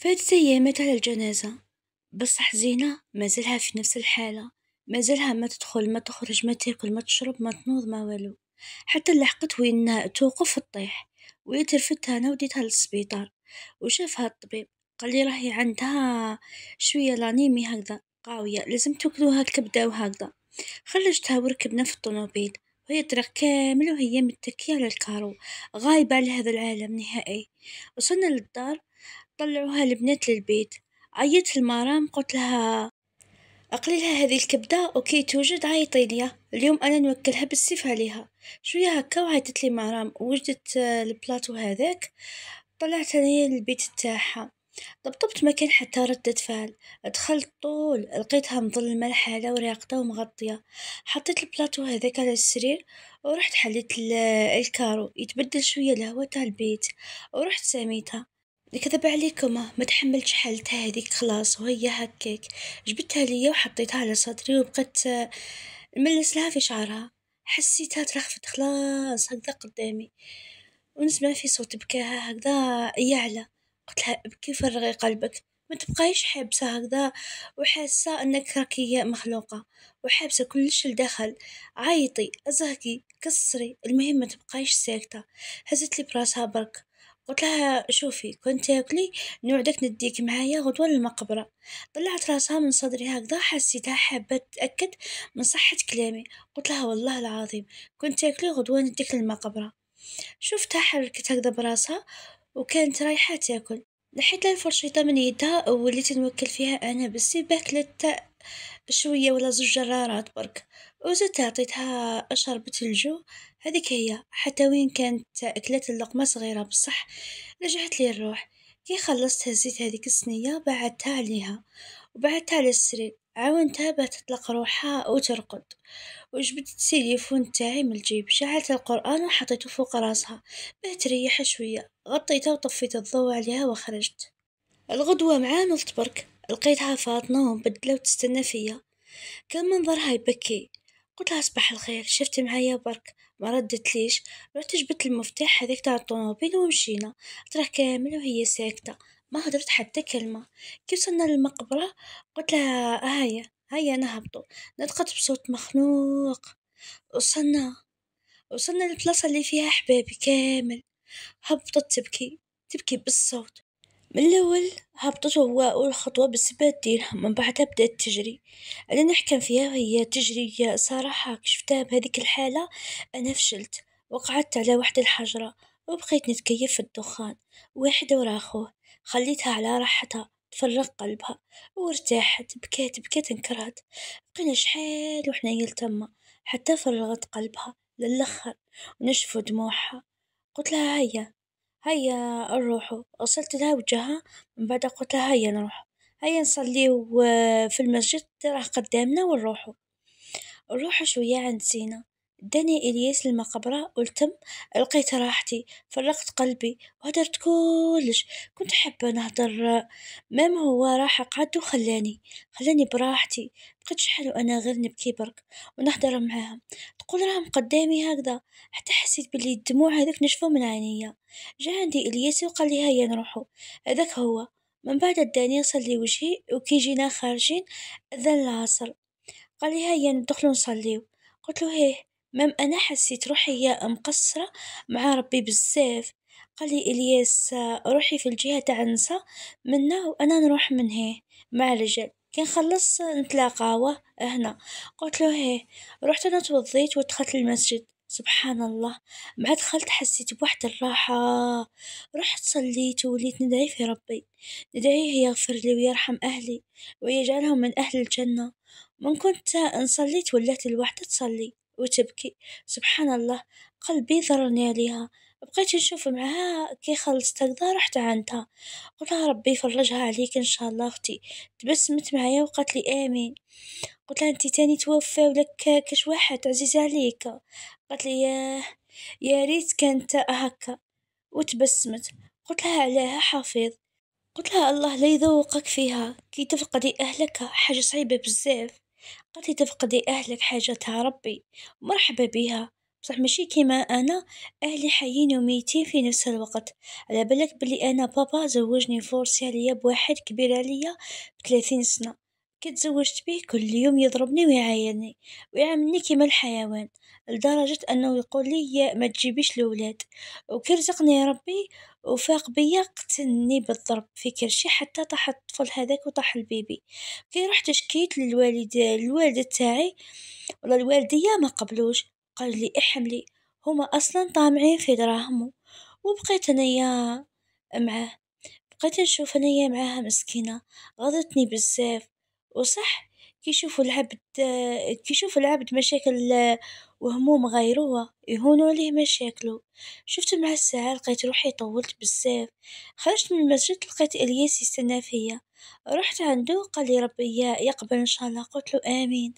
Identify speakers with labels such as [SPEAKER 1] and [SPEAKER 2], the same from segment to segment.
[SPEAKER 1] فهاد سيامات على الجنازة بصح حزينة مازالها في نفس الحالة مازالها ما تدخل ما تخرج ما تاكل ما تشرب ما تنوض ما والو حتى لحقت وين توقف تطيح ويترفتها رفدتها انا وديتها للسبيطار وشافها الطبيب قال لي راهي عندها شويه لانيمي هكذا قاويه لازم تاكلوها الكبده وهكذا خرجتها وركبنا في الطوموبيل وهي طريق كامل وهي متكية على الكارو غايبة على هذا العالم نهائي وصلنا للدار طلعوها البنات للبيت عيطت المرام قلت لها أقلي لها هذه الكبدة أوكي توجد عيطي ليا اليوم أنا نوكلها بالسيف عليها شوية هكا وعيطت لي مرام وجدت آه، البلاطو هذاك طلعت أنا للبيت تاعها طبطبت ما كان حتى ردة فعل دخلت طول لقيتها مظلمة الحالة وراقدة ومغطية حطيت البلاطو هذاك على السرير ورحت حليت آه، الكارو يتبدل شوية الهواء تاع البيت ورحت ساميتها كذب عليكم ما تحملش حالتها هذيك خلاص وهي هكاك جبتها ليا وحطيتها على صدري وبقيت نملس لها في شعرها حسيتها ترخفت خلاص هكذا قدامي ونسمع في صوت بكاها هكذا يعلى قلت لها ابكي فرغي قلبك ما تبقايش حابسه هكذا وحاسه انك راكي مخلوقه وحابسه كلش لداخل عيطي ازهقي كسري المهم ما تبقايش ساكته هزت لي براسها برك قلت لها شوفي كنت تاكلي نوعدك نديك معايا غدوة للمقبرة طلعت راسها من صدري هكذا حسيتها حابة تتأكد من صحة كلامي قلت لها والله العظيم كنت تاكلي غدوة نديك للمقبرة شفتها حركت هكذا براسها وكانت رايحة تاكل لها الفرشيطة من يدها وليت نوكل فيها أنا بالسيبة كلت شوية ولا زوج جرارات برك وزدت عطيتها شربة الجو هذيك هي حتى وين كانت أكلت اللقمة صغيرة بصح نجحت لي الروح كي خلصت هزيت هذيك الصينية بعدتها عليها وبعدتها على السرير عاونتها باه تطلق روحها وترقد وجبت التليفون تاعي من الجيب شعلت القران وحطيته فوق راسها باه تريح شويه غطيتها وطفيت الضوء عليها وخرجت الغدوه معاه نلت برك لقيتها فاطنة ومبدلة وتستنى فيا كان منظرها يبكي قلت لها صباح الخير شفتي معايا برك ما ردت ليش رحت جبت المفتاح هذيك تاع الطوموبيل ومشينا تراه كامل وهي ساكتة ما هدرت حتى كلمة كي وصلنا للمقبرة قلت لها هيا هيا نهبطو نطقت بصوت مخنوق وصلنا وصلنا للبلاصة اللي فيها حبابي كامل هبطت تبكي تبكي بالصوت من الأول هبطت هو أول خطوة بالنسبة لديرهم من بعدها بدأت تجري، أنا نحكم فيها وهي تجري صراحة شفتها بهذيك الحالة أنا فشلت وقعدت على وحد الحجرة وبقيت نتكيف في الدخان واحد ورا خوه خليتها على راحتها تفرغ قلبها وارتاحت بكات بكات انكرهت بقينا شحال وحنا لتما حتى فرغت قلبها للخر ونشفو دموعها قلت لها هيا. هيا نروحو وصلت لها وجهها من بعد قلت لها هيا نروح هيا نصلي في المسجد راه قدامنا ونروحو نروحو شوية عند سينا دني إلياس المقبرة ولتم لقيت راحتي فرقت قلبي وهدرت كلش كنت حابة نهدر مام هو راح قعد وخلاني خلاني براحتي بقيت شحال وأنا غير نبكي برك ونهدر معاهم تقول راهم قدامي هكذا حتى حسيت بلي الدموع هذاك نشفو من عينيا جا عندي إلياس وقال لي هيا نروحو هذاك هو من بعد داني صلي وجهي وكي جينا خارجين أذن العصر قال لي هيا ندخلو نصليو قلت له هيه مام أنا حسيت روحي هي مقصرة مع ربي بزاف قالي إلياس روحي في الجهة تاع نسا منا وأنا نروح من هي مع الرجال كي نخلص نتلاقاوه هنا قلت له هيه رحت انا توضيت ودخلت المسجد سبحان الله مع دخلت حسيت بواحد الراحة رحت صليت ووليت ندعي في ربي ندعيه يغفر لي ويرحم أهلي ويجعلهم من أهل الجنة من كنت نصلي ولات الوحدة تصلي وتبكي سبحان الله قلبي ضرني عليها بقيت نشوف معاها كي خلصت هكذا رحت عندها قلت لها ربي يفرجها عليك ان شاء الله اختي تبسمت معايا وقالت لي امين قلت لها انت تاني توفى ولك كش واحد عزيز عليك قالت لي يا ريت كانت هكا وتبسمت قلت لها عليها حافظ قلت لها الله لا يذوقك فيها كي تفقدي اهلك حاجه صعيبه بزاف لي تفقدي أهلك حاجة تاع ربي مرحبا بها بصح ماشي كيما انا اهلي حيين وميتين في نفس الوقت على بالك بلي انا بابا زوجني فورسي عليا بواحد كبير عليا بثلاثين سنه كتزوجت بيه كل يوم يضربني ويعايرني ويعاملني كيما الحيوان لدرجة أنه يقول لي ما تجيبيش الولاد وكيرزقني ربي وفاق بيا قتلني بالضرب في كرشي حتى طاح الطفل هذاك وطاح البيبي كي رحت شكيت للوالد الوالدة تاعي ولا الوالدية ما قبلوش قال لي احملي هما اصلا طامعين في دراهمو وبقيت انايا معاه بقيت نشوف انايا معاها مسكينه غضتني بزاف وصح كيشوفو العبد كيشوف العبد مشاكل وهموم غيروها يهونو عليه مشاكلو شفتو مع الساعة لقيت روحي طولت بزاف خرجت من المسجد لقيت الياس يستنى فيا رحت عندو لي ربي يقبل ان شاء الله قلتلو امين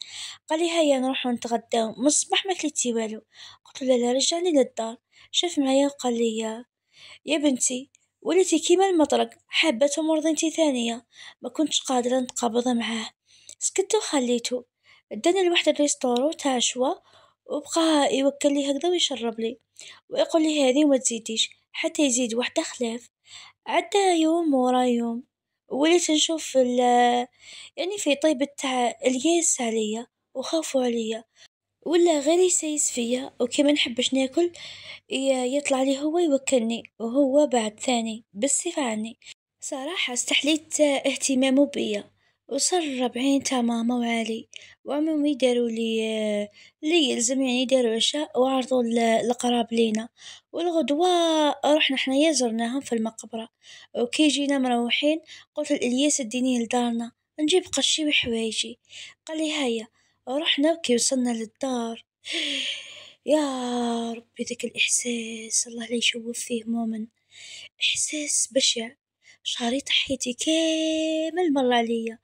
[SPEAKER 1] قالي هيا نروحو نتغداو من الصباح ما كليتي والو قلتلو لا لا رجعني للدار شاف معايا وقالي يا بنتي ولتي كيما المطرق حابته ومرضنتي ثانيه ما كنتش قادره نتقابض معاه سكت وخليتو داني لواحد الريستورو تاع شوا وبقى يوكل لي هكذا ويشرب لي ويقول لي هذه وما تزيديش حتى يزيد واحد خلاف عدا يوم ورا يوم وليت نشوف يعني في طيبة تاع الياس عليا وخافوا عليا ولا غير يسيس فيا وكي ما نحبش ناكل يطلع لي هو يوكلني وهو بعد ثاني بالصفة عني صراحة استحليت اهتمامه بيا وسرب عين تماما وعلي وعمهم يداروا لي لي يلزم يعني يداروا عشاء وعرضوا القراب لينا والغدوة رحنا حنايا زرناهم في المقبرة وكي جينا مروحين قلت لإلياس اديني لدارنا نجيب قشي وحوايجي قالي هيا رحنا وكي وصلنا للدار يا ربي ذاك الإحساس الله لا يشوف فيه مؤمن إحساس بشع شعري ضحيتي كامل مر عليا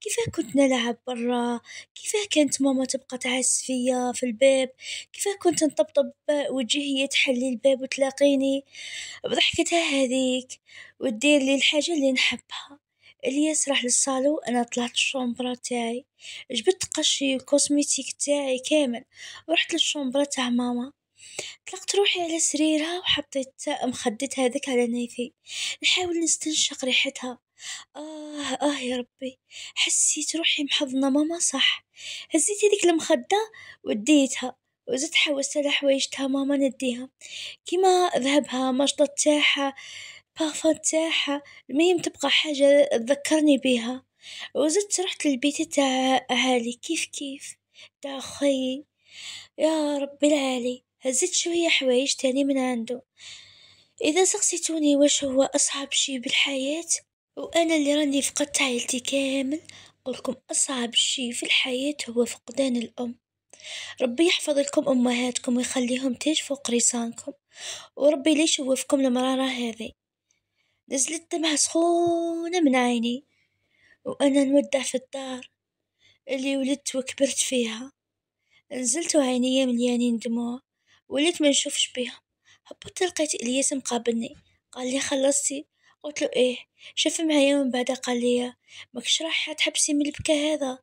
[SPEAKER 1] كيفاه كنت نلعب برا كيفاه كانت ماما تبقى تعس فيا في الباب كيفاه كنت نطبطب وجهي تحلي الباب وتلاقيني بضحكتها هذيك ودير لي الحاجه اللي نحبها اللي راح للصالون انا طلعت الشومبرا تاعي جبت قشي الكوسميتيك تاعي كامل ورحت للشومبرا تاع ماما طلقت روحي على سريرها وحطيت مخدتها هذاك على نيفي نحاول نستنشق ريحتها آه آه يا ربي حسيت روحي محضنة ماما صح هزيت هذيك المخدة وديتها وزدت حوست على حوايجتها ماما نديها كيما ذهبها مشطة تاعها بافون تاعها المهم تبقى حاجة تذكرني بيها وزدت رحت للبيت تاع أهالي كيف كيف تاع خي يا ربي العالي هزيت شوية حوايج تاني من عندو إذا سقسيتوني واش هو أصعب شي بالحياة وأنا اللي راني فقدت عائلتي كامل نقولكم أصعب شي في الحياة هو فقدان الأم ربي يحفظ لكم أمهاتكم ويخليهم تاج فوق رسانكم وربي ليش يشوفكم المرارة هذه نزلت دمعة سخونة من عيني وأنا نودع في الدار اللي ولدت وكبرت فيها نزلت وعينيا مليانين دموع وليت ما نشوفش بيها هبطت لقيت الياس مقابلني قال لي خلصتي قلت له ايه شاف معايا ومن بعد قال لي ماكش راح تحبسي من البكا هذا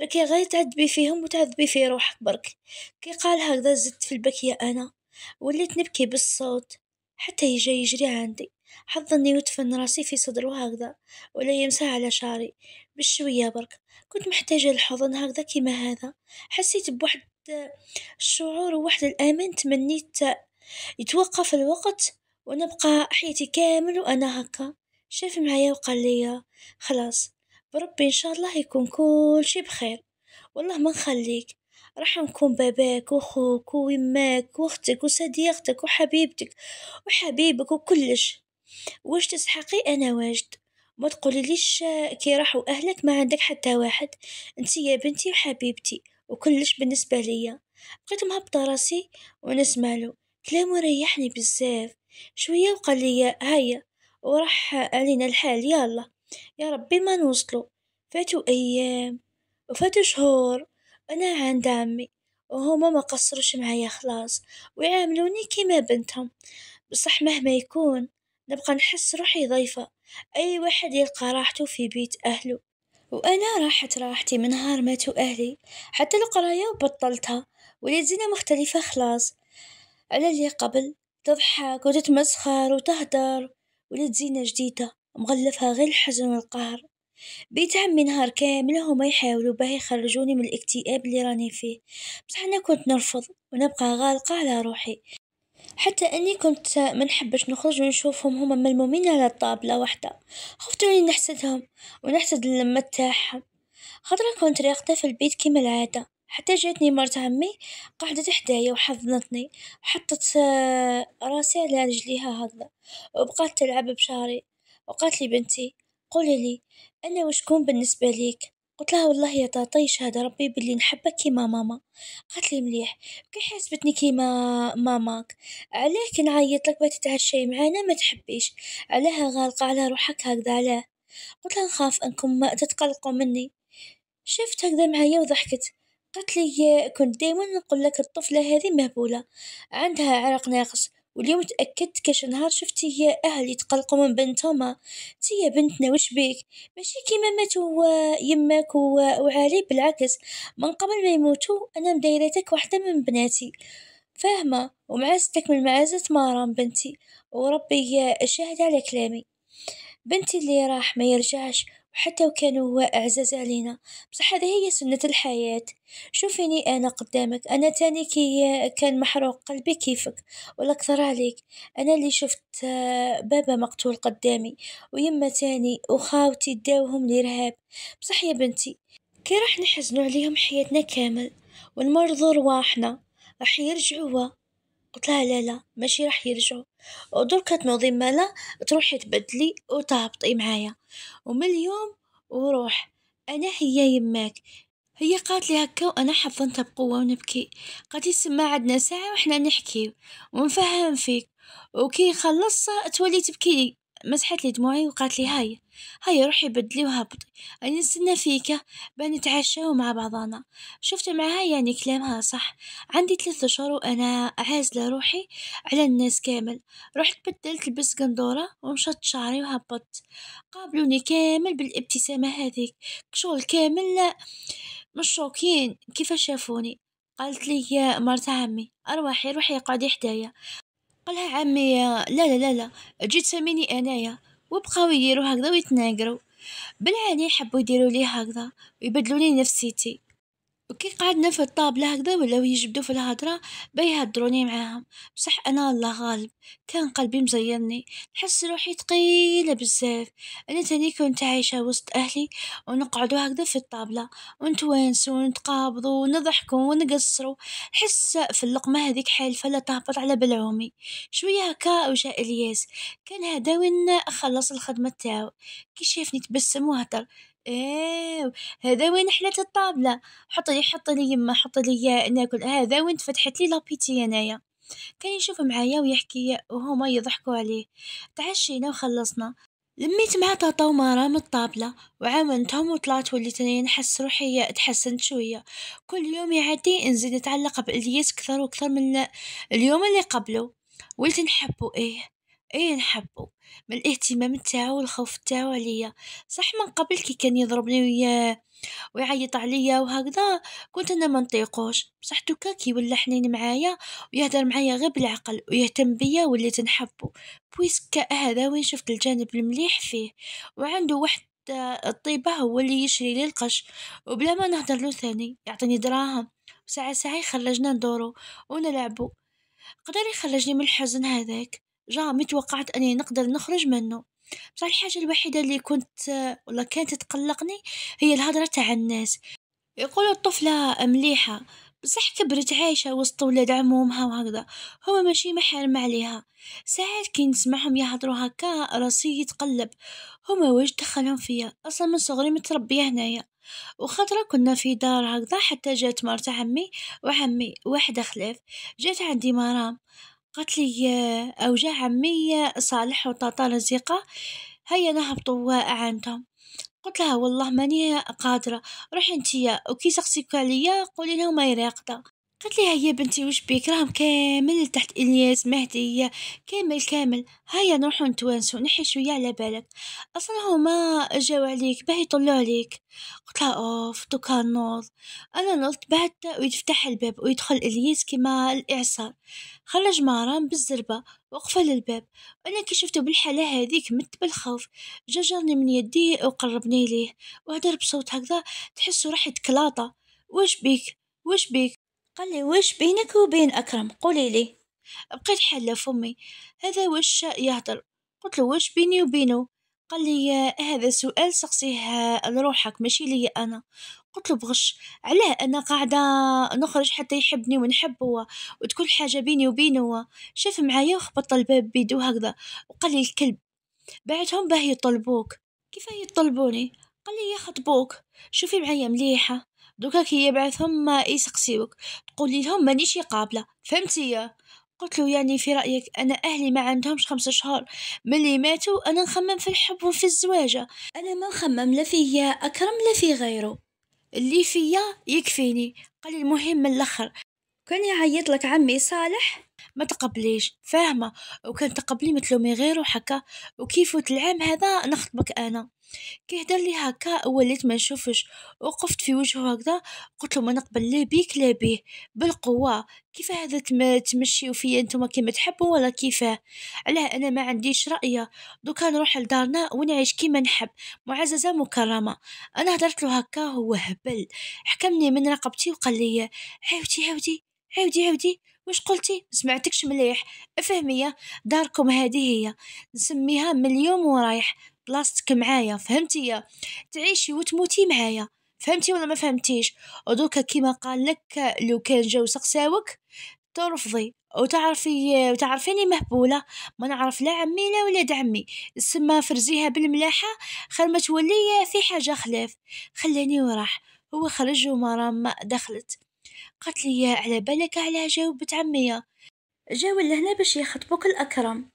[SPEAKER 1] راكي غير تعذبي فيهم وتعذبي في روحك برك كي قال هكذا زدت في البكية انا وليت نبكي بالصوت حتى يجي يجري عندي حضني وتفن راسي في صدره هكذا ولا يمسح على شعري بشوية برك كنت محتاجة الحضن هكذا كيما هذا حسيت بواحد الشعور وواحد الأمان تمنيت يتوقف الوقت ونبقى حياتي كامل وأنا هكا شاف معايا وقال لي خلاص بربي إن شاء الله يكون كل شيء بخير والله ما نخليك راح نكون باباك وخوك ويماك واختك وصديقتك وحبيبتك وحبيبك وكلش واش تسحقي انا واجد ما تقولي ليش كي راحوا اهلك ما عندك حتى واحد انت يا بنتي وحبيبتي وكلش بالنسبة ليا بقيت مهبطة راسي ونسمع له كلامه ريحني بزاف شوية وقال لي هيا وراح علينا الحال يلا يا ربي ما نوصلو فاتوا أيام وفاتوا شهور أنا عند عمي وهما ما قصروش معايا خلاص ويعاملوني كيما بنتهم بصح مهما يكون نبقى نحس روحي ضيفة أي واحد يلقى راحته في بيت أهله وأنا راحت راحتي من نهار ماتوا أهلي حتى القراية وبطلتها وليت زينة مختلفة خلاص على اللي قبل تضحك وتتمسخر وتهدر وليت زينة جديدة مغلفها غير الحزن والقهر بيت عمي نهار كامل هما يحاولوا باه يخرجوني من الاكتئاب اللي راني فيه بصح انا كنت نرفض ونبقى غالقة على روحي حتى أني كنت ما نحبش نخرج ونشوفهم هما ملمومين على الطابلة وحدة خفت أني نحسدهم ونحسد اللمة تاعهم خاطر كنت راقدة في البيت كيما العادة حتى جاتني مرت عمي قعدت حدايا وحضنتني وحطت آه، راسي على رجليها هكذا وبقات تلعب بشعري وقالت لي بنتي قولي لي انا وشكون بالنسبه ليك قلت لها والله يا طاطي شهد ربي بلي نحبك كيما ماما، قالتلي مليح كي حاسبتني كيما ماماك، علاه كي نعيطلك باه تتعشاي معانا ما تحبيش، عليها غالقة على روحك هكدا علاه، قلتلها نخاف أنكم تتقلقوا مني، شفت هكذا معايا وضحكت قالتلي كنت دايما نقولك الطفلة هذي مهبولة عندها عرق ناقص. واليوم تأكدت كاش نهار شفتي هي أهل يتقلقوا من بنتهم تي يا بنتنا وش بيك ماشي كيما ماتوا يماك وعالي بالعكس من قبل ما يموتوا أنا مدايرتك واحدة من بناتي فاهمة ومعزتك من معزة مارام بنتي وربي شاهد على كلامي بنتي اللي راح ما يرجعش وحتى وكانوا هو أعزز علينا بصح هذه هي سنة الحياة شوفيني أنا قدامك أنا تاني كي كان محروق قلبي كيفك ولا أكثر عليك أنا اللي شفت آه، بابا مقتول قدامي ويما تاني وخاوتي داوهم لرهاب بصح يا بنتي كي راح نحزنوا عليهم حياتنا كامل ونمرضوا رواحنا راح يرجعوا قلت لها لا لا ماشي راح يرجعوا دركا تنوضي مالا تروحي تبدلي وتهبطي معايا ومن اليوم وروح انا هي يماك هي قالت لي هكا وانا حضنتها بقوه ونبكي قالت لي سما عندنا ساعه وحنا نحكيو ونفهم فيك وكي خلصت تولي تبكي مسحت لي دموعي وقالت لي هاي هيا روحي بدلي وهبطي يعني أنا نستنى فيك بنتعشاو مع بعضانا شفت معاها يعني كلامها صح عندي ثلاثة شهور وأنا عازلة روحي على الناس كامل رحت بدلت لبس قندورة ومشط شعري وهبطت قابلوني كامل بالابتسامة هذيك شغل كامل مش شوكين كيف شافوني قالت لي يا مرت عمي أرواحي روحي قاعدة حدايا قالها عمي لا لا لا لا جيت سميني أنايا وبقاو يديروا هكذا ويتناقروا بالعالي حبوا يديروا لي هكذا ويبدلوا لي نفسيتي وكي قعدنا في الطابلة هكذا ولاو يجبدوا في الهضرة بيهدروني معاهم بصح أنا الله غالب كان قلبي مزيرني نحس روحي تقيلة بزاف أنا تاني كنت عايشة وسط أهلي ونقعدوا هكذا في الطابلة ونتوانسوا ونتقابضوا ونضحكوا ونقصروا نحس في اللقمة هذيك حالفة فلا تهبط على بلعومي شوية هكا وجاء الياس كان وين خلص الخدمة تاعو كي شافني تبسم وهدر ايه هذا وين حلات الطابله حط لي حط لي يما حط لي ناكل هذا وين تفتحت لي لابيتي انايا كان يشوف معايا ويحكي وهما يضحكوا عليه تعشينا وخلصنا لميت مع طاطا ومارا من الطابلة وعاونتهم وطلعت وليت نحس روحي تحسنت شوية كل يوم يعدي نزيد نتعلق بالياس كثر وكثر من اليوم اللي قبله ولت نحبو ايه ايه نحبو من الاهتمام تاعو الخوف تاعو عليا صح من قبل كي كان يضربني وياه ويعيط عليا وهكذا كنت انا ما نطيقوش بصح دوكا كي ولا حنين معايا ويهدر معايا غير بالعقل ويهتم بيا وليت نحبو بويسك هذا وين شفت الجانب المليح فيه وعنده واحد الطيبة هو اللي يشري لي القش وبلا ما نهدر له ثاني يعطيني دراهم ساعة ساعة يخرجنا ندورو ونلعبو قدر يخرجني من الحزن هذاك جا متوقعت اني نقدر نخرج منه بصح الحاجه الوحيده اللي كنت ولا كانت تقلقني هي الهضره تاع الناس يقولوا الطفله مليحه بصح كبرت عايشه وسط ولاد عمومها وهكذا هما ماشي محارم عليها ساعات كي نسمعهم يهضروا هكا راسي يتقلب هما واش دخلهم فيا اصلا من صغري متربيه هنايا وخطرة كنا في دار هكذا حتى جات مرت عمي وعمي واحدة خلاف جات عندي مرام قالت لي آه، اوجاع عمي صالح وطاطا لزيقة هيا نهبطوا عندهم قلت لها والله ماني قادرة روحي نتيا وكي سقسيكو عليا قولي لهم راقدة قالت لها يا بنتي وش بيك راهم كامل تحت الياس مهدية كامل كامل هيا نروحو نتوانسو نحي شويه على بالك اصلا هما جاو عليك باه يطلعو عليك قلت لها اوف دوكا نوض انا نوضت بعد ويتفتح الباب ويدخل الياس كيما الاعصار خرج مهران بالزربه وقفل الباب انا كي شفته بالحاله هذيك مت بالخوف جرجرني من يدي وقربني ليه وهدر بصوت هكذا تحسو راح كلاطة واش بيك واش بيك قال لي واش بينك وبين أكرم قولي لي بقيت حالة فمي هذا واش يهضر قلت له واش بيني وبينه قال لي هذا سؤال سقسيه لروحك ماشي لي انا قلت له بغش علاه انا قاعده نخرج حتى يحبني ونحب هو وتكون حاجه بيني وبينه هو شاف معايا وخبط الباب بيدو هكذا وقال لي الكلب بعدهم باه يطلبوك كيف يطلبوني قال لي يخطبوك شوفي معايا مليحه دوكا كي يبعثهم ما يسقسيوك تقولي لهم مانيش قابله فهمتي قلت له يعني في رايك انا اهلي ما عندهمش خمسة شهور ملي ماتوا انا نخمم في الحب وفي الزواجه انا ما نخمم لا فيا اكرم لا في غيره اللي فيا يكفيني قال المهم من الاخر كان يعيط لك عمي صالح ما تقبليش فاهمه وكان تقبلي مثلو مي غيره حكا وكيف العام هذا نخطبك انا كيهضر لي هكا وليت ما نشوفش وقفت في وجهه هكذا قلت له ما نقبل لا بيك لا بيه بالقوه كيف هذا تم تمشيو فيا نتوما كيما تحبوا ولا كيفاه علاه انا ما عنديش رايه دوكا نروح لدارنا ونعيش كيما نحب معززه مكرمه انا هدرت له هكا هو هبل حكمني من رقبتي وقال لي عاودي عاودي عاودي عاودي واش قلتي سمعتكش مليح افهمي داركم هذه هي نسميها من اليوم ورايح بلاصتك معايا فهمتي تعيشي وتموتي معايا فهمتي ولا ما فهمتيش ودوكا كيما قال لك لو كان جاو سقساوك ترفضي وتعرفي وتعرفيني مهبولة ما نعرف لا عمي لا ولاد عمي السما فرزيها بالملاحة خير ما تولي في حاجة خلاف خلاني وراح هو خرج ومرام دخلت قالت لي على بالك على جاوبت عمية جاو لهنا باش يخطبوك الأكرم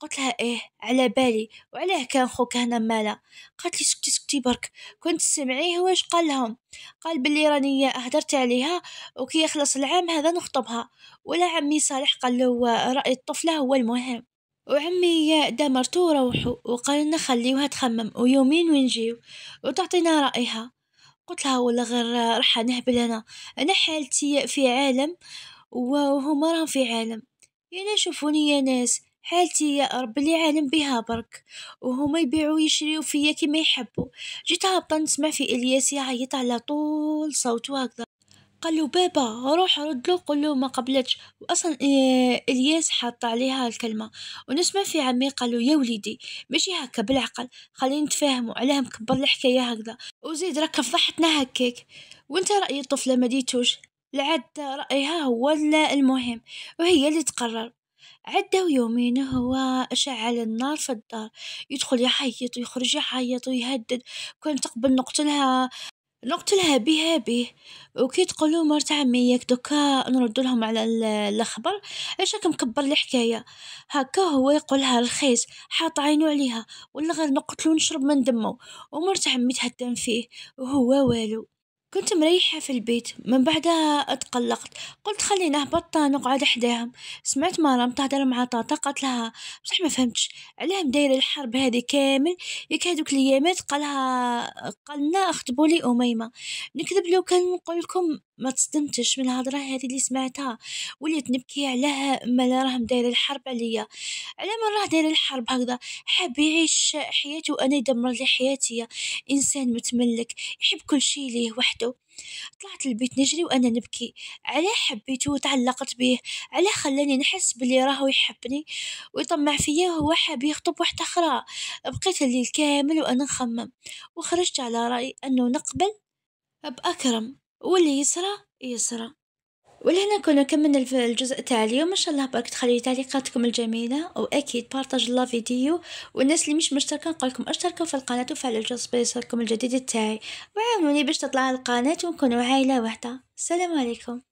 [SPEAKER 1] قلت لها ايه على بالي وعلاه كان خوك هنا مالا قالت لي سكتي سكتي برك كنت سمعيه واش قال لهم قال بلي راني هدرت عليها وكي يخلص العام هذا نخطبها ولا عمي صالح قال له راي الطفله هو المهم وعمي دمرتو روحو وقال لنا خليوها تخمم ويومين ونجيو وتعطينا رايها قلت لها ولا غير راح نهبل انا انا حالتي في عالم وهما راهم في عالم يا يعني شوفوني يا ناس حالتي يا رب اللي عالم بها برك وهما يبيعوا ويشريو فيا كيما يحبوا جيت هابطه نسمع في الياس يعيط على طول صوته هكذا قال له بابا روح رد له قل له ما قبلتش واصلا آه، الياس حاط عليها الكلمه ونسمع في عمي قال له يا وليدي ماشي هكا بالعقل خلينا نتفاهموا علاه مكبر الحكايه هكذا وزيد راك فضحتنا هكاك وانت راي الطفله ما ديتوش العد رايها هو المهم وهي اللي تقرر عداو يومين هو شعل النار في الدار يدخل يعيط ويخرج يعيط ويهدد كان تقبل نقتلها نقتلها بها به وكي تقولوا مرت عميك دوكا نرد لهم على الخبر علاش راك مكبر الحكايه هكا هو يقولها رخيص حاط عينو عليها ولا غير نقتلو نشرب من دمو ومرت عمي تهدم فيه وهو والو كنت مريحة في البيت من بعدها اتقلقت قلت خلينا أهبط نقعد حداهم سمعت مرام تهدر مع طاطا قالت لها بصح ما فهمتش علاه دايرة الحرب هذه كامل ياك هذوك اليامات قالها قالنا اخطبوا لي أميمة نكذب لو كان نقولكم ما تصدمتش من الهضرة هذه اللي سمعتها وليت نبكي علاه ما راهم داير الحرب عليا على من راه داير الحرب هكذا حاب يعيش حياته وانا يدمر لي حياتي انسان متملك يحب كل شيء ليه وحده وحده طلعت البيت نجري وانا نبكي علاه حبيته وتعلقت به علاه خلاني نحس بلي راهو يحبني ويطمع فيا وهو حاب يخطب وحده اخرى بقيت الليل كامل وانا نخمم وخرجت على راي انه نقبل باكرم واللي يسرى يسرى ولهنا نكونو كملنا الجزء تاع اليوم ان شاء الله برك تخلي تعليقاتكم الجميله واكيد بارطاج لا فيديو والناس اللي مش مشتركه نقولكم اشتركوا في القناه وفعلوا الجرس بيصلكم الجديد تاعي وعاونوني باش تطلع القناه ونكونوا عائله واحده السلام عليكم